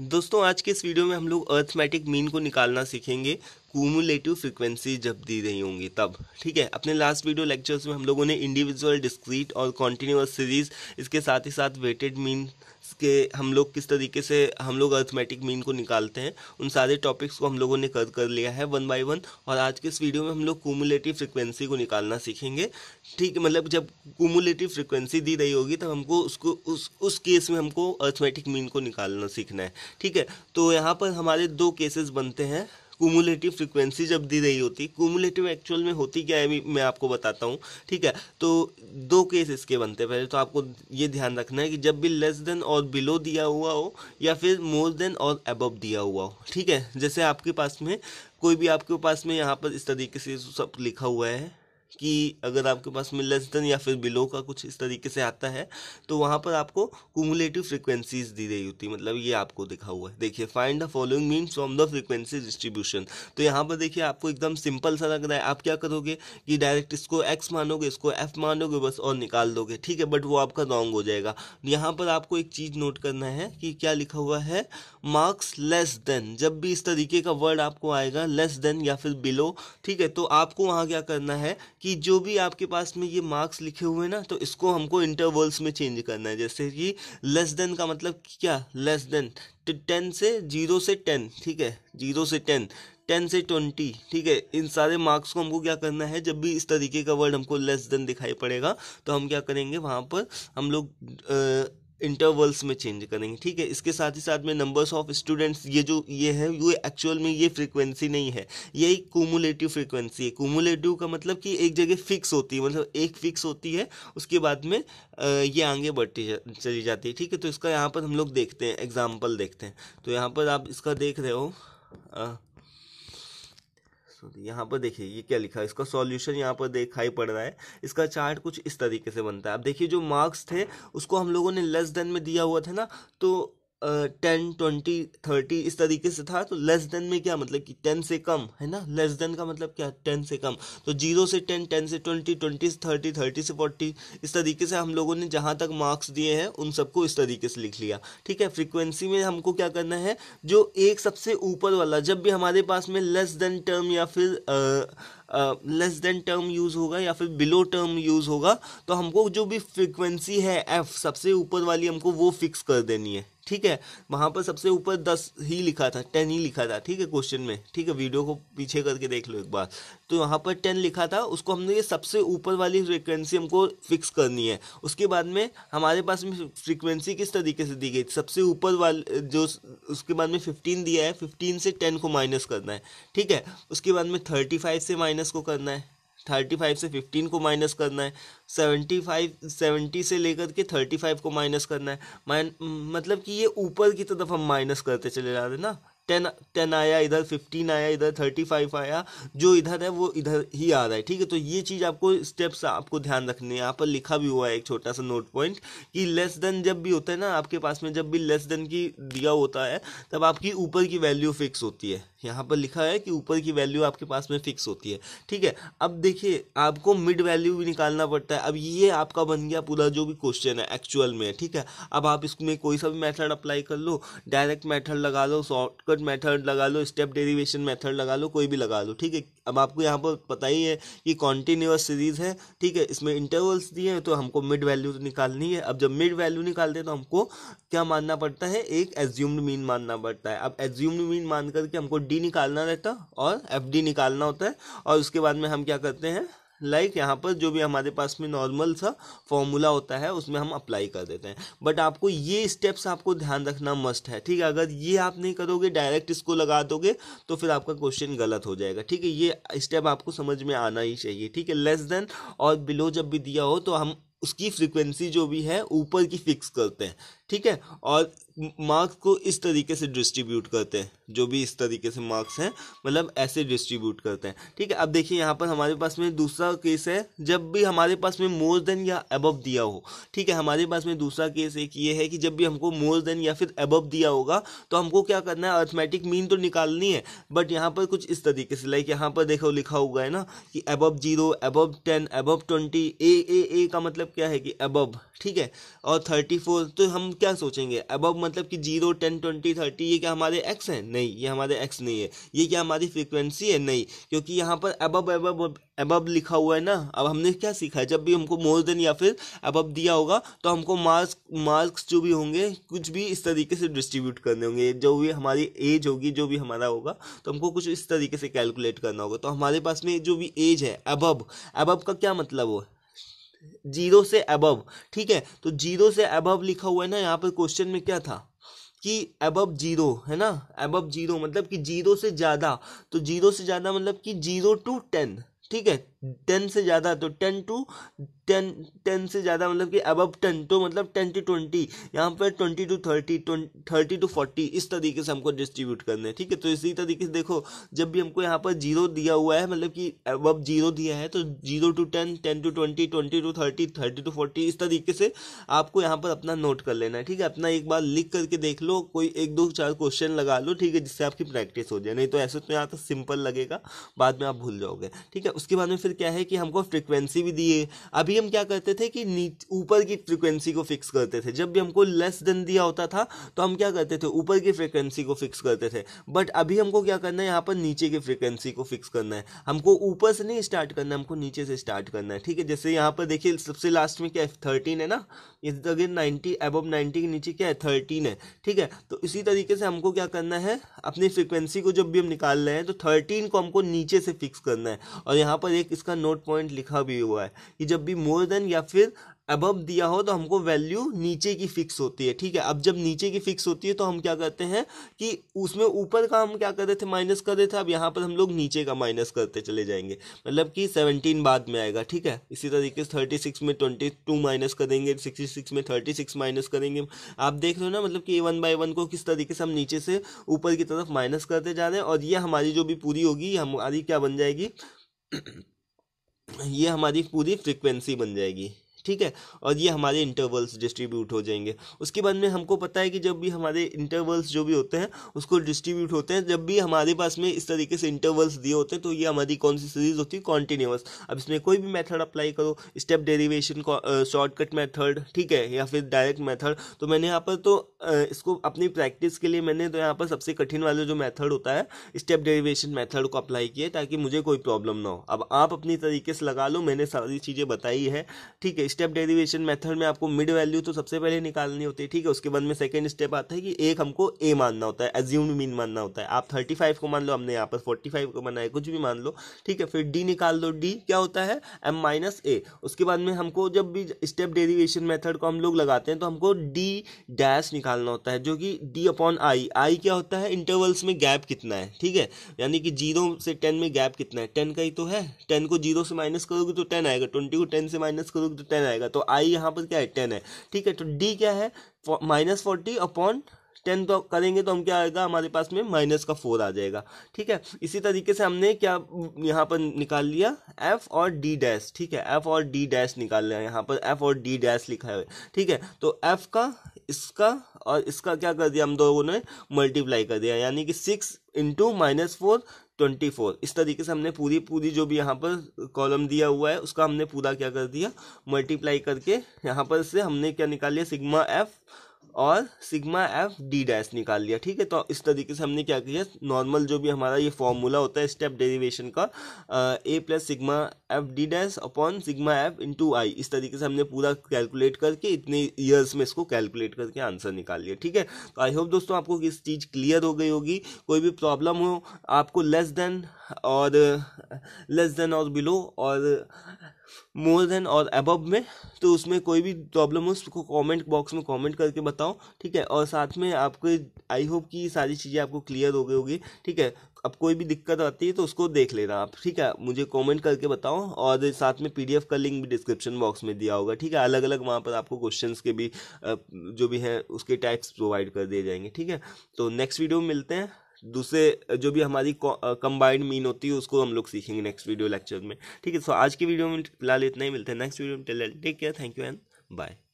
दोस्तों आज के इस वीडियो में हम लोग अर्थमेटिक मीन को निकालना सीखेंगे कूमुलेटिव फ्रीक्वेंसी जब दी रही होंगी तब ठीक है अपने लास्ट वीडियो लेक्चर्स में हम लोगों ने इंडिविजुअल डिस्क्रीट और कॉन्टिन्यूस सीरीज इसके साथ ही साथ वेटेड मीन के हम लोग किस तरीके से हम लोग अर्थमेटिक मीन को निकालते हैं उन सारे टॉपिक्स को हम लोगों ने कर कर लिया है वन बाय वन और आज के इस वीडियो में हम लोग कूमुलेटिव फ्रिक्वेंसी को निकालना सीखेंगे ठीक है मतलब जब कूमुलेटिव फ्रिक्वेंसी दी रही होगी तब हमको उसको उस उस केस में हमको अर्थमेटिक मीन को निकालना सीखना है ठीक है तो यहाँ पर हमारे दो केसेस बनते हैं कूमुलेटिव फ्रिक्वेंसी जब दी गई होती कूमुलेटिव एक्चुअल में होती क्या है मैं आपको बताता हूँ ठीक है तो दो केस इसके बनते हैं पहले तो आपको ये ध्यान रखना है कि जब भी लेस देन और बिलो दिया हुआ हो या फिर मोर देन और अबव दिया हुआ हो ठीक है जैसे आपके पास में कोई भी आपके पास में यहाँ पर इस तरीके से सब लिखा हुआ है कि अगर आपके पास में लेस देन या फिर बिलो का कुछ इस तरीके से आता है तो वहाँ पर आपको कुमुलेटिव फ्रिक्वेंसीज दी रही होती है मतलब ये आपको दिखा हुआ है देखिए find the following mean from the frequency distribution तो यहाँ पर देखिए आपको एकदम सिंपल सा लग रहा है आप क्या करोगे कि डायरेक्ट इसको एक्स मानोगे इसको एफ मानोगे बस और निकाल दोगे ठीक है बट वो आपका रॉन्ग हो जाएगा यहाँ पर आपको एक चीज़ नोट करना है कि क्या लिखा हुआ है मार्क्स लेस देन जब भी इस तरीके का वर्ड आपको आएगा लेस देन या फिर बिलो ठीक है तो आपको वहाँ क्या करना है कि जो भी आपके पास में ये मार्क्स लिखे हुए हैं ना तो इसको हमको इंटरवल्स में चेंज करना है जैसे कि लेस देन का मतलब क्या लेस देन टेन से जीरो से टेन ठीक है जीरो से टेन टेन से ट्वेंटी ठीक है इन सारे मार्क्स को हमको क्या करना है जब भी इस तरीके का वर्ड हमको लेस देन दिखाई पड़ेगा तो हम क्या करेंगे वहाँ पर हम लोग आ, इंटरवल्स में चेंज करेंगे ठीक है इसके साथ ही साथ में नंबर्स ऑफ स्टूडेंट्स ये जो ये है ये एक्चुअल में ये फ्रीक्वेंसी नहीं है ये एक कोमुलेटिव फ्रीक्वेंसी है कोमुलेटिव का मतलब कि एक जगह फिक्स होती है मतलब एक फिक्स होती है उसके बाद में ये आगे बढ़ती चली जाती है ठीक है तो इसका यहाँ पर हम लोग देखते हैं एग्जाम्पल देखते हैं तो यहाँ पर आप इसका देख रहे हो यहाँ पर देखिए ये क्या लिखा है इसका सॉल्यूशन यहाँ पर दिखाई पड़ रहा है इसका चार्ट कुछ इस तरीके से बनता है अब देखिए जो मार्क्स थे उसको हम लोगों ने लेस देन में दिया हुआ था ना तो टेन ट्वेंटी थर्टी इस तरीके से था तो लेस देन में क्या मतलब कि टेन से कम है ना लेस देन का मतलब क्या टेन से कम तो जीरो से टेन टेन से ट्वेंटी ट्वेंटी से थर्टी थर्टी से फोर्टी इस तरीके से हम लोगों ने जहाँ तक मार्क्स दिए हैं उन सबको इस तरीके से लिख लिया ठीक है फ्रिक्वेंसी में हमको क्या करना है जो एक सबसे ऊपर वाला जब भी हमारे पास में लेस देन टर्म या फिर आ, लेस देन टर्म यूज़ होगा या फिर बिलो टर्म यूज़ होगा तो हमको जो भी फ्रिक्वेंसी है एफ सबसे ऊपर वाली हमको वो फिक्स कर देनी है ठीक है वहाँ पर सबसे ऊपर दस ही लिखा था टेन ही लिखा था ठीक है क्वेश्चन में ठीक है वीडियो को पीछे करके देख लो एक बार तो यहाँ पर टेन लिखा था उसको हमने ये सबसे ऊपर वाली फ्रिक्वेंसी हमको फिक्स करनी है उसके बाद में हमारे पास में फ्रिक्वेंसी किस तरीके से दी गई सबसे ऊपर वाले जो उसके बाद में फिफ्टीन दिया है फिफ्टीन से टेन को माइनस करना है ठीक है उसके बाद में थर्टी फाइव से माइनस माइनस को करना है थर्टी फाइव से फिफ्टीन को माइनस करना है सेवेंटी फाइव सेवेंटी से लेकर के थर्टी फाइव को माइनस करना है माइन मतलब कि ये ऊपर की तरफ हम माइनस करते चले जा रहे हैं ना टेन टेन आया इधर फिफ्टीन आया इधर थर्टी फाइव आया जो इधर है वो इधर ही आ रहा है ठीक है तो ये चीज़ आपको स्टेप्स आपको ध्यान रखनी है यहाँ पर लिखा भी हुआ है एक छोटा सा नोट पॉइंट कि लेस देन जब भी होता है ना आपके पास में जब भी लेस देन की दिया होता है तब आपकी ऊपर की वैल्यू फिक्स होती है यहाँ पर लिखा है कि ऊपर की वैल्यू आपके पास में फिक्स होती है ठीक है अब देखिए आपको मिड वैल्यू भी निकालना पड़ता है अब ये आपका बन गया पूरा जो भी क्वेश्चन है एक्चुअल में ठीक है अब आप इसमें कोई सा भी मेथड अप्लाई कर लो डायरेक्ट मेथड लगा लो शॉर्टकट मेथड लगा लो स्टेप डेरिवेशन मेथड लगा लो कोई भी लगा लो ठीक है अब आपको यहाँ पर पता ही है कि कॉन्टीन्यूस सीरीज है ठीक है इसमें इंटरवल्स दिए हैं तो हमको मिड वैल्यू तो निकालनी है अब जब मिड वैल्यू निकालते हैं तो हमको क्या मानना पड़ता है एक एज्यूम्ड मीन मानना पड़ता है अब एज्यूम्ड मीन मान करके हमको डी निकालना रहता और एफ डी निकालना होता है और उसके बाद में हम क्या करते हैं लाइक like यहाँ पर जो भी हमारे पास में नॉर्मल सा फॉर्मूला होता है उसमें हम अप्लाई कर देते हैं बट आपको ये स्टेप्स आपको ध्यान रखना मस्ट है ठीक है अगर ये आप नहीं करोगे डायरेक्ट इसको लगा दोगे तो फिर आपका क्वेश्चन गलत हो जाएगा ठीक है ये स्टेप आपको समझ में आना ही चाहिए ठीक है लेस देन और बिलो जब भी दिया हो तो हम उसकी फ्रिक्वेंसी जो भी है ऊपर की फिक्स करते हैं ठीक है और मार्क्स को इस तरीके से डिस्ट्रीब्यूट करते हैं जो भी इस तरीके से मार्क्स हैं मतलब ऐसे डिस्ट्रीब्यूट करते हैं ठीक है अब देखिए यहाँ पर हमारे पास में दूसरा केस है जब भी हमारे पास में मोर देन या अबव दिया हो ठीक है हमारे पास में दूसरा केस एक ये है कि जब भी हमको मोर देन या फिर अबव दिया होगा तो हमको क्या करना है अर्थमेटिक मीन तो निकालनी है बट यहाँ पर कुछ इस तरीके से लाइक यहाँ पर देखो लिखा हुआ है ना कि above zero above ten above twenty A A A का मतलब क्या है कि अबव ठीक है और थर्टी फोर तो हम क्या सोचेंगे अबव मतलब कि जीरो टेन ट्वेंटी थर्टी ये क्या हमारे एक्स हैं नहीं ये हमारे एक्स नहीं है ये क्या हमारी फ्रिक्वेंसी है नहीं क्योंकि यहाँ पर अब अब अबब लिखा हुआ है ना अब हमने क्या सीखा है जब भी हमको मोर देन या फिर अबब दिया होगा तो हमको मार्क्स मार्क्स जो भी होंगे कुछ भी इस तरीके से डिस्ट्रीब्यूट करने होंगे जो भी हमारी एज होगी जो भी हमारा होगा तो हमको कुछ इस तरीके से कैलकुलेट करना होगा तो हमारे पास में जो भी एज है अब अबब का क्या मतलब हो जीरो से अबव ठीक है तो जीरो से अबव लिखा हुआ है ना यहाँ पर क्वेश्चन में क्या था कि अबव जीरो है ना अबव जीरो मतलब कि जीरो से ज़्यादा तो जीरो से ज़्यादा मतलब कि जीरो टू टेन ठीक है टेन से ज़्यादा तो टेन टू टेन टेन से ज़्यादा मतलब कि अबव टेन तो मतलब टेन टू ट्वेंटी यहाँ पर twenty to thirty thirty to forty इस तरीके से हमको डिस्ट्रीब्यूट करना है ठीक है तो इसी तरीके से देखो जब भी हमको यहाँ पर जीरो दिया हुआ है मतलब कि अबव जीरो दिया है तो zero to ten ten to twenty twenty to thirty thirty to forty इस तरीके से आपको यहाँ पर अपना नोट कर लेना है ठीक है अपना एक बार लिख करके देख लो कोई एक दो चार क्वेश्चन लगा लो ठीक है जिससे आपकी प्रैक्टिस हो जाए नहीं तो ऐसे तो यहाँ तो सिंपल लगेगा बाद में आप भूल जाओगे ठीक है उसके बाद में फिर क्या है कि हमको फ्रिक्वेंसी भी दी है अभी हम क्या करते थे कि ऊपर की फ्रिक्वेंसी को फिक्स करते थे जब भी हमको लेस देन दिया होता था तो हम क्या करते थे ऊपर की फ्रिक्वेंसी को फिक्स करते थे बट अभी हमको क्या करना है यहाँ पर नीचे की फ्रिक्वेंसी को फिक्स करना है हमको ऊपर से नहीं स्टार्ट करना है हमको नीचे से स्टार्ट करना है ठीक है जैसे यहाँ पर देखिए सबसे लास्ट में क्या है थर्टीन है ना इस अगेन नाइन्टी एबव नाइन्टी के नीचे क्या है थर्टीन है ठीक है तो इसी तरीके से हमको क्या करना है अपनी फ्रिक्वेंसी को जब भी हम निकाल रहे हैं तो थर्टीन को हमको नीचे से फिक्स करना है और यहाँ पर एक इसका नोट पॉइंट लिखा भी हुआ है कि जब भी मोर देन या फिर अबव दिया हो तो हमको वैल्यू नीचे की फिक्स होती है ठीक है अब जब नीचे की फिक्स होती है तो हम क्या करते हैं कि उसमें ऊपर का हम क्या कर रहे थे माइनस कर रहे थे अब यहाँ पर हम लोग नीचे का माइनस करते चले जाएंगे मतलब कि सेवनटीन बाद में आएगा ठीक है इसी तरीके से थर्टी सिक्स में ट्वेंटी टू माइनस करेंगे सिक्सटी सिक्स में थर्टी सिक्स माइनस करेंगे आप देख रहे हो ना मतलब कि वन बाई वन को किस तरीके से हम नीचे से ऊपर की तरफ माइनस करते जा रहे हैं और ये हमारी जो भी पूरी होगी हमारी क्या बन जाएगी ये हमारी पूरी फ्रिक्वेंसी बन जाएगी ठीक है और ये हमारे इंटरवल्स डिस्ट्रीब्यूट हो जाएंगे उसके बाद में हमको पता है कि जब भी हमारे इंटरवल्स जो भी होते हैं उसको डिस्ट्रीब्यूट होते हैं जब भी हमारे पास में इस तरीके से इंटरवल्स दिए होते हैं तो ये हमारी कौन सी सीरीज होती है कॉन्टिन्यूस अब इसमें कोई भी मेथड अप्लाई करो स्टेप डेरीवेशन शॉर्टकट मैथड ठीक है या फिर डायरेक्ट मैथड तो मैंने यहाँ पर तो इसको अपनी प्रैक्टिस के लिए मैंने तो यहाँ पर सबसे कठिन वाला जो मैथड होता है स्टेप डेरीवेशन मैथड को अप्लाई किया ताकि मुझे कोई प्रॉब्लम ना हो अब आप अपनी तरीके से लगा लो मैंने सारी चीज़ें बताई है ठीक है स्टेप डेरिवेशन मेथड में आपको मिड वैल्यू तो सबसे पहले निकालनी होती है ठीक है उसके बाद में सेकेंड स्टेप आता है कि एक हमको ए मानना होता है एज्यूम्ड मीन मानना होता है आप थर्टी फाइव को मान लो हमने यहाँ पर फोर्टी फाइव को है कुछ भी मान लो ठीक है फिर डी निकाल लो डी क्या होता है एम माइनस ए उसके बाद में हमको जब भी स्टेप डेरिवेशन मेथड को हम लोग लगाते हैं तो हमको डी डैश निकालना होता है जो कि डी अपॉन आई आई क्या होता है इंटरवल्स में गैप कितना है ठीक है यानी कि जीरो से टेन में गैप कितना है टेन का ही तो है टेन को जीरो से माइनस करोगे तो टेन आएगा ट्वेंटी को टेन से माइनस करोगे तो टेन टेन आएगा तो आई यहाँ पर क्या है टेन है ठीक है तो डी क्या है माइनस फोर्टी अपॉन टेन तो करेंगे तो हम क्या आएगा हमारे पास में माइनस का फोर आ जाएगा ठीक है इसी तरीके से हमने क्या यहाँ पर निकाल लिया एफ और डी डैश ठीक है एफ और डी डैश निकाल लिया यहाँ पर एफ और डी डैश लिखा है ठीक है तो एफ का इसका और इसका क्या कर दिया हम दोनों ने मल्टीप्लाई कर दिया यानी कि six into minus four twenty four इस तरीके से हमने पूरी पूरी जो भी यहाँ पर कॉलम दिया हुआ है उसका हमने पूरा क्या कर दिया मल्टीप्लाई करके यहाँ पर से हमने क्या निकाल लिया सिग्मा एफ और सिग्मा एफ डी डैश निकाल लिया ठीक है तो इस तरीके से हमने क्या किया नॉर्मल जो भी हमारा ये फॉर्मूला होता है स्टेप डेरिवेशन का A plus sigma F D dash upon sigma F into I इस तरीके से हमने पूरा कैलकुलेट करके इतने ईयर्स में इसको कैलकुलेट करके आंसर निकाल लिया ठीक है तो आई होप दोस्तों आपको इस चीज़ क्लियर हो गई होगी कोई भी प्रॉब्लम हो आपको लेस देन और लेस देन और बिलो और मोर देन और अबव में तो उसमें कोई भी प्रॉब्लम हो उसको कमेंट बॉक्स में कमेंट करके बताओ ठीक है और साथ में आपको आई होप कि सारी चीज़ें आपको क्लियर हो गई होगी ठीक है अब कोई भी दिक्कत आती है तो उसको देख लेना आप ठीक है मुझे कमेंट करके बताओ और साथ में पीडीएफ का लिंक भी डिस्क्रिप्शन बॉक्स में दिया होगा ठीक है अलग अलग वहाँ पर आपको क्वेश्चन के भी जो भी हैं उसके टैक्स प्रोवाइड कर दिए जाएंगे ठीक है तो नेक्स्ट वीडियो में मिलते हैं दूसरे जो भी हमारी कंबाइंड मीन होती है उसको हम लोग सीखेंगे नेक्स्ट वीडियो लेक्चर में ठीक है सो आज की वीडियो में फिलहाल इतना ही मिलते हैं नेक्स्ट वीडियो में take care thank you and bye